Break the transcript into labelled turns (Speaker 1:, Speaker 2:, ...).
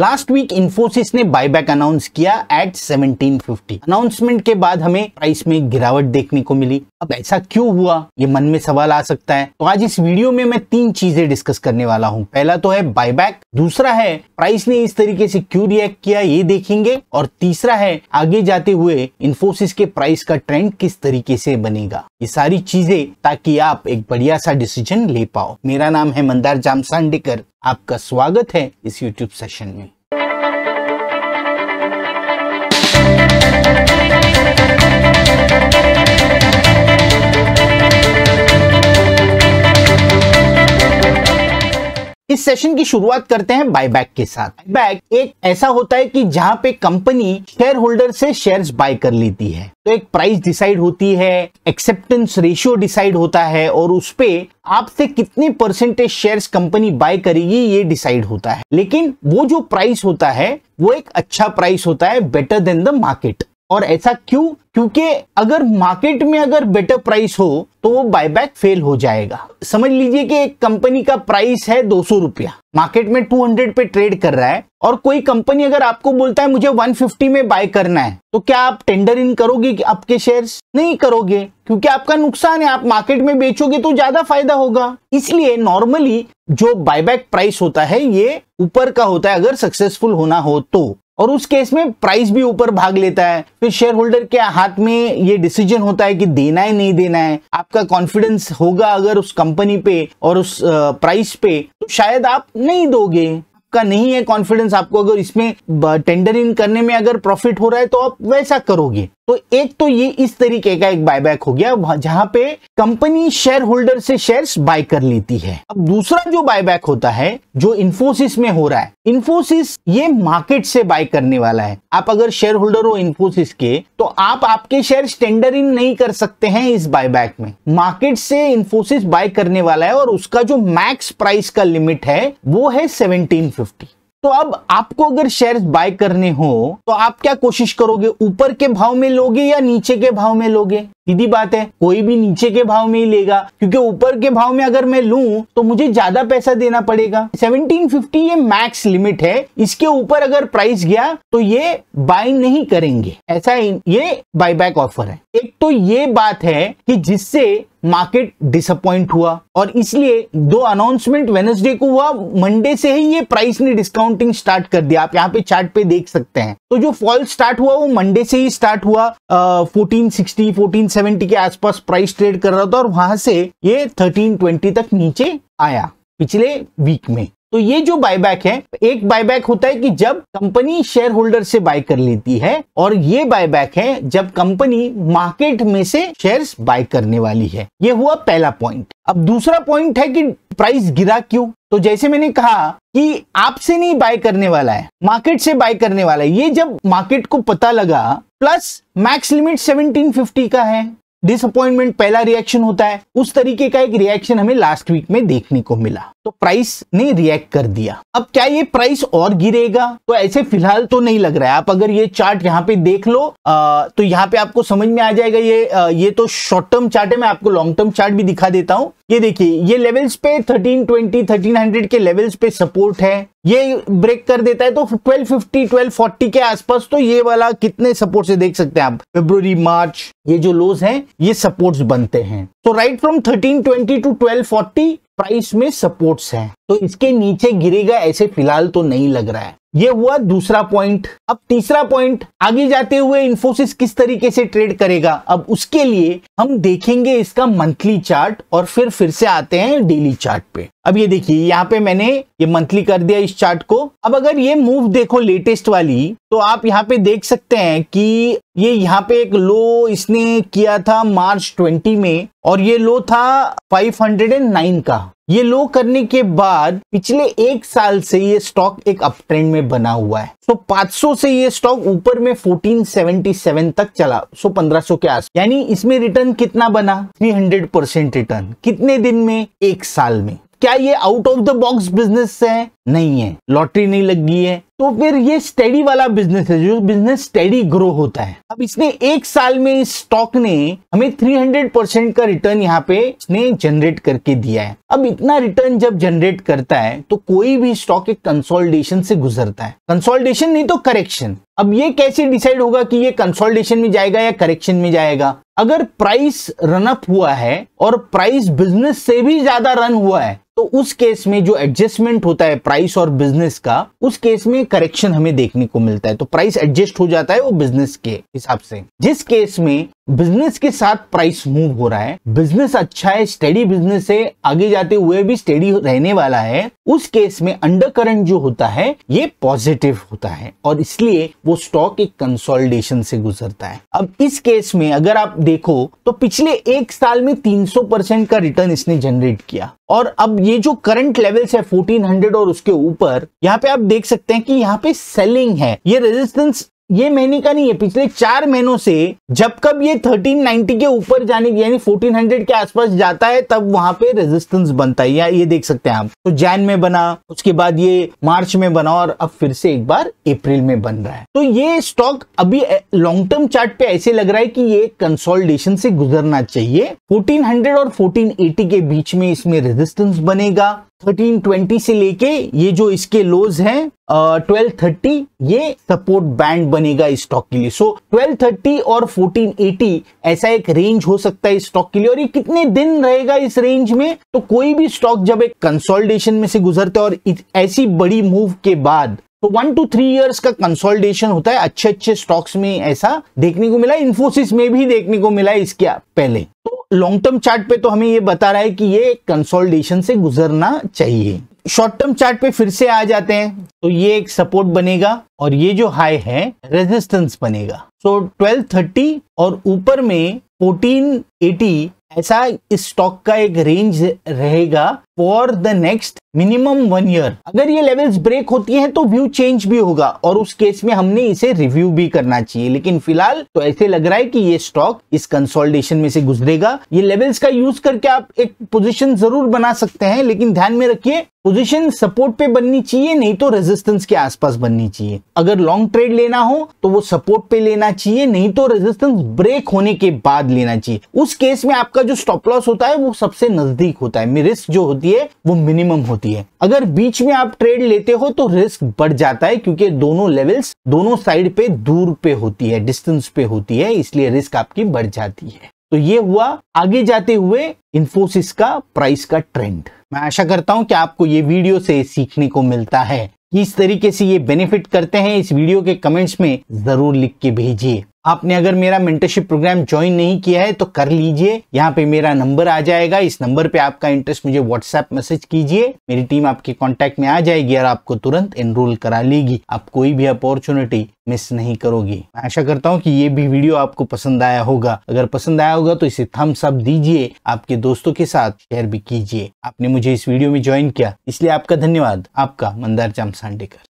Speaker 1: last week Infosys ने buyback announce किया at 1750 announcement के बाद हमें प्राइस में गिरावट देखने को मिली अब ऐसा क्यों हुआ ये मन में सवाल आ सकता है तो आज इस वीडियो में मैं तीन चीजें डिस्कस करने वाला हूँ पहला तो है बायबैक दूसरा है प्राइस ने इस तरीके से क्यों रिएक्ट किया ये देखेंगे और तीसरा है आगे जाते हुए इन्फोसिस के प्राइस का ट्रेंड किस तरीके से बनेगा ये सारी चीजें ताकि आप एक बढ़िया सा डिसीजन ले पाओ मेरा नाम है मंदार जामसांडेकर आपका स्वागत है इस यूट्यूब सेशन में सेशन की शुरुआत करते हैं बायबैक के साथ बायबैक एक ऐसा होता है कि जहां पे कंपनी शेयर होल्डर से शेयर्स बाय कर लेती है तो एक प्राइस डिसाइड होती है एक्सेप्टेंस रेशियो डिसाइड होता है और उस पर आपसे कितने परसेंटेज शेयर्स कंपनी बाय करेगी ये डिसाइड होता है लेकिन वो जो प्राइस होता है वो एक अच्छा प्राइस होता है बेटर देन द मार्केट और ऐसा क्यों क्योंकि अगर मार्केट में अगर बेटर प्राइस हो तो वो बायबैक फेल हो जाएगा समझ लीजिए कि एक कंपनी का प्राइस है दो सौ रुपया मार्केट में 200 पे ट्रेड कर रहा है और कोई कंपनी अगर आपको बोलता है मुझे 150 में बाय करना है तो क्या आप टेंडर इन करोगे कि आपके शेयर्स नहीं करोगे क्योंकि आपका नुकसान है आप मार्केट में बेचोगे तो ज्यादा फायदा होगा इसलिए नॉर्मली जो बायबैक प्राइस होता है ये ऊपर का होता है अगर सक्सेसफुल होना हो तो और उस केस में प्राइस भी ऊपर भाग लेता है फिर शेयर होल्डर के हाथ में ये डिसीजन होता है कि देना है नहीं देना है आपका कॉन्फिडेंस होगा अगर उस कंपनी पे और उस प्राइस पे तो शायद आप नहीं दोगे का नहीं है कॉन्फिडेंस आपको अगर इसमें टेंडर इन करने में अगर प्रॉफिट हो रहा है तो आप वैसा करोगे तो एक तो ये इस तरीके का एक बायबैक हो गया जहां पे कंपनी शेयर होल्डर से शेयर्स बाय कर लेती है अब दूसरा जो बायबैक होता है जो इन्फोसिस में हो रहा है इन्फोसिस ये मार्केट से बाय करने वाला है आप अगर शेयर होल्डर हो इन्फोसिस के तो आप आपके शेयर टेंडर इन नहीं कर सकते हैं इस बायबैक में मार्केट से इन्फोसिस बाय करने वाला है और उसका जो मैक्स प्राइस का लिमिट है वो है सेवनटीन फिफ्टी तो अब आपको अगर शेयर बाय करने हो तो आप क्या कोशिश करोगे ऊपर के भाव में लोगे या नीचे के भाव में लोगे सीधी बात है कोई भी नीचे के भाव में ही लेगा क्योंकि ऊपर के भाव में अगर मैं लू तो मुझे ज्यादा पैसा देना पड़ेगा 1750 ये मैक्स लिमिट है इसके ऊपर अगर प्राइस गया तो ये बाय नहीं करेंगे ऐसा ये बायबैक ऑफर है एक तो ये बात है कि जिससे मार्केट डिसअपॉइंट हुआ और इसलिए दो अनाउंसमेंट वेनसडे को हुआ मंडे से ही ये प्राइस ने डिस्काउंटिंग स्टार्ट कर दिया आप यहाँ पे चार्ट पे देख सकते हैं तो जो फॉल स्टार्ट हुआ वो मंडे से ही स्टार्ट हुआ फोर्टीन सिक्सटी फोर्टीन सेवेंटी के आसपास प्राइस ट्रेड कर रहा था और वहां से ये थर्टीन ट्वेंटी तक नीचे आया पिछले वीक में तो ये जो बायबैक है एक बायबैक होता है कि जब कंपनी शेयर होल्डर से बाय कर लेती है और ये बायबैक है जब कंपनी मार्केट में से शेयर्स बाय करने वाली है ये हुआ पहला पॉइंट अब दूसरा पॉइंट है कि प्राइस गिरा क्यों तो जैसे मैंने कहा कि आपसे नहीं बाय करने वाला है मार्केट से बाय करने वाला है ये जब मार्केट को पता लगा प्लस मैक्स लिमिट 1750 का है डिसअपॉइंटमेंट पहला रिएक्शन होता है उस तरीके का एक रिएक्शन हमें लास्ट वीक में देखने को मिला तो प्राइस ने रिएक्ट कर दिया अब क्या ये प्राइस और गिरेगा तो ऐसे फिलहाल तो नहीं लग रहा है आप अगर ये चार्ट यहाँ पे देख लो आ, तो यहाँ पे आपको समझ में आ जाएगा ये आ, ये तो शॉर्ट टर्म चार्ट है मैं आपको लॉन्ग टर्म चार्ट भी दिखा देता हूँ ये देखिए ये लेवल्स पे 1320 1300 के लेवल्स पे सपोर्ट है ये ब्रेक कर देता है तो 1250 1240 के आसपास तो ये वाला कितने सपोर्ट से देख सकते हैं आप फेब्रुवरी मार्च ये जो लोज हैं ये सपोर्ट्स बनते हैं तो राइट फ्रॉम 1320 टू 1240 प्राइस में सपोर्ट्स हैं तो इसके नीचे गिरेगा ऐसे फिलहाल तो नहीं लग रहा है ये हुआ दूसरा पॉइंट अब तीसरा पॉइंट आगे जाते हुए इंफोसिस किस तरीके से ट्रेड करेगा अब उसके लिए हम देखेंगे इसका मंथली चार्ट और फिर फिर से आते हैं डेली चार्ट पे अब ये देखिए यहाँ पे मैंने ये मंथली कर दिया इस चार्ट को अब अगर ये मूव देखो लेटेस्ट वाली तो आप यहाँ पे देख सकते हैं कि ये यहाँ पे एक लो इसने किया था मार्च 20 में और ये लो था 509 का ये लो करने के बाद पिछले एक साल से ये स्टॉक एक अप ट्रेंड में बना हुआ है तो 500 से ये स्टॉक ऊपर में 1477 तक चला सो 1500 के आस यानी इसमें रिटर्न कितना बना 300 परसेंट रिटर्न कितने दिन में एक साल में क्या ये out of the box business है नहीं है लॉटरी नहीं लगी है तो फिर ये स्टेडी वाला बिजनेस है जो बिजनेस स्टेडी ग्रो होता है अब इसने एक साल में इस स्टॉक ने हमें 300 परसेंट का रिटर्न यहाँ पे इसने जनरेट करके दिया है अब इतना रिटर्न जब जनरेट करता है तो कोई भी स्टॉक एक कंसोलिडेशन से गुजरता है कंसोलिडेशन नहीं तो करेक्शन अब ये कैसे डिसाइड होगा कि ये कंसोल्टेशन में जाएगा या करेक्शन में जाएगा अगर प्राइस रन अप हुआ है और प्राइस बिजनेस से भी ज्यादा रन हुआ है तो उस केस में जो एडजस्टमेंट होता है प्राइस और बिजनेस का उस केस में करेक्शन हमें देखने को मिलता है तो प्राइस एडजस्ट हो जाता है वो बिजनेस के हिसाब से जिस केस में बिजनेस के साथ प्राइस मूव हो रहा है बिजनेस अच्छा है स्टडी बिजनेस है आगे जाते हुए भी स्टडी रहने वाला है उस केस में अंडर करंट जो होता है ये पॉजिटिव होता है और इसलिए वो स्टॉक एक कंसोलिडेशन से गुजरता है अब इस केस में अगर आप देखो तो पिछले एक साल में 300 परसेंट का रिटर्न इसने जनरेट किया और अब ये जो करंट लेवल्स है 1400 और उसके ऊपर यहाँ पे आप देख सकते हैं कि यहाँ पे सेलिंग है ये रेजिस्टेंस ये महीने का नहीं है पिछले चार महीनों से जब कब ये 1390 के ऊपर जाने यानी 1400 के आसपास जाता है तब वहां पे रेजिस्टेंस बनता है या ये देख सकते हैं आप तो जैन में बना उसके बाद ये मार्च में बना और अब फिर से एक बार अप्रैल में बन रहा है तो ये स्टॉक अभी लॉन्ग टर्म चार्ट पे ऐसे लग रहा है कि ये कंसोल्टेशन से गुजरना चाहिए फोर्टीन और फोर्टीन के बीच में इसमें रेजिस्टेंस बनेगा 1320 से लेके ये जो इसके लोज हैं ट्वेल्व थर्टी ये सपोर्ट बैंड बनेगा स्टॉक के लिए सो so, 1230 और फोर्टीन एटी ऐसा एक रेंज हो सकता है स्टॉक के लिए और ये कितने दिन रहेगा इस रेंज में तो कोई भी स्टॉक जब एक कंसोलिडेशन में से गुजरता है और ऐसी बड़ी मूव के बाद तो वन टू थ्री इयर्स का कंसोलिडेशन होता है अच्छे अच्छे स्टॉक्स में ऐसा देखने को मिला इन्फोसिस में भी देखने को मिला इसके पहले तो लॉन्ग टर्म चार्ट पे तो हमें ये बता रहा है कि ये कंसोलिडेशन से गुजरना चाहिए शॉर्ट टर्म चार्ट पे फिर से आ जाते हैं तो ये एक सपोर्ट बनेगा और ये जो हाई है रेजिस्टेंस बनेगा सो so, 1230 और ऊपर में 1480 ऐसा इस स्टॉक का एक रेंज रहेगा for the next minimum one year अगर ये लेवल्स ब्रेक होती हैं तो व्यू चेंज भी होगा और उस केस में हमने इसे रिव्यू भी करना चाहिए लेकिन फिलहाल तो ऐसे लग रहा है कि ये स्टॉक इस कंसोलिडेशन में से गुजरेगा ये लेवल्स का यूज करके आप एक पोजीशन जरूर बना सकते हैं लेकिन ध्यान में रखिए पोजीशन सपोर्ट पे बननी चाहिए नहीं तो रेजिस्टेंस के आसपास बननी चाहिए अगर लॉन्ग ट्रेड लेना हो तो वो सपोर्ट पे लेना चाहिए नहीं तो रेजिस्टेंस ब्रेक होने के बाद लेना चाहिए उस केस में आपका जो स्टॉप लॉस होता है वो सबसे नजदीक होता है रिस्क जो होती है वो मिनिमम होती है होती है अगर बीच में आप ट्रेड लेते हो तो रिस्क बढ़ जाता है क्योंकि दोनों लेवल्स दोनों साइड पे दूर पे होती है डिस्टेंस पे होती है इसलिए रिस्क आपकी बढ़ जाती है तो ये हुआ आगे जाते हुए इन्फोसिस का प्राइस का ट्रेंड मैं आशा करता हूं कि आपको ये वीडियो से सीखने को मिलता है किस तरीके से ये बेनिफिट करते हैं इस वीडियो के कमेंट्स में जरूर लिख के भेजिए आपने अगर मेरा मेंटरशिप प्रोग्राम ज्वाइन नहीं किया है तो कर लीजिए यहाँ पे मेरा नंबर आ जाएगा इस नंबर पे आपका इंटरेस्ट मुझे व्हाट्सएप मैसेज कीजिए मेरी टीम आपके कॉन्टेक्ट में आ जाएगी और आपको तुरंत एनरोल करा लेगी आप कोई भी अपॉर्चुनिटी मिस नहीं करोगी मैं आशा करता हूँ कि ये भी वीडियो आपको पसंद आया होगा अगर पसंद आया होगा तो इसे थम्स अप दीजिए आपके दोस्तों के साथ शेयर भी कीजिए आपने मुझे इस वीडियो में ज्वाइन किया इसलिए आपका धन्यवाद आपका मंदार जाम सांडेकर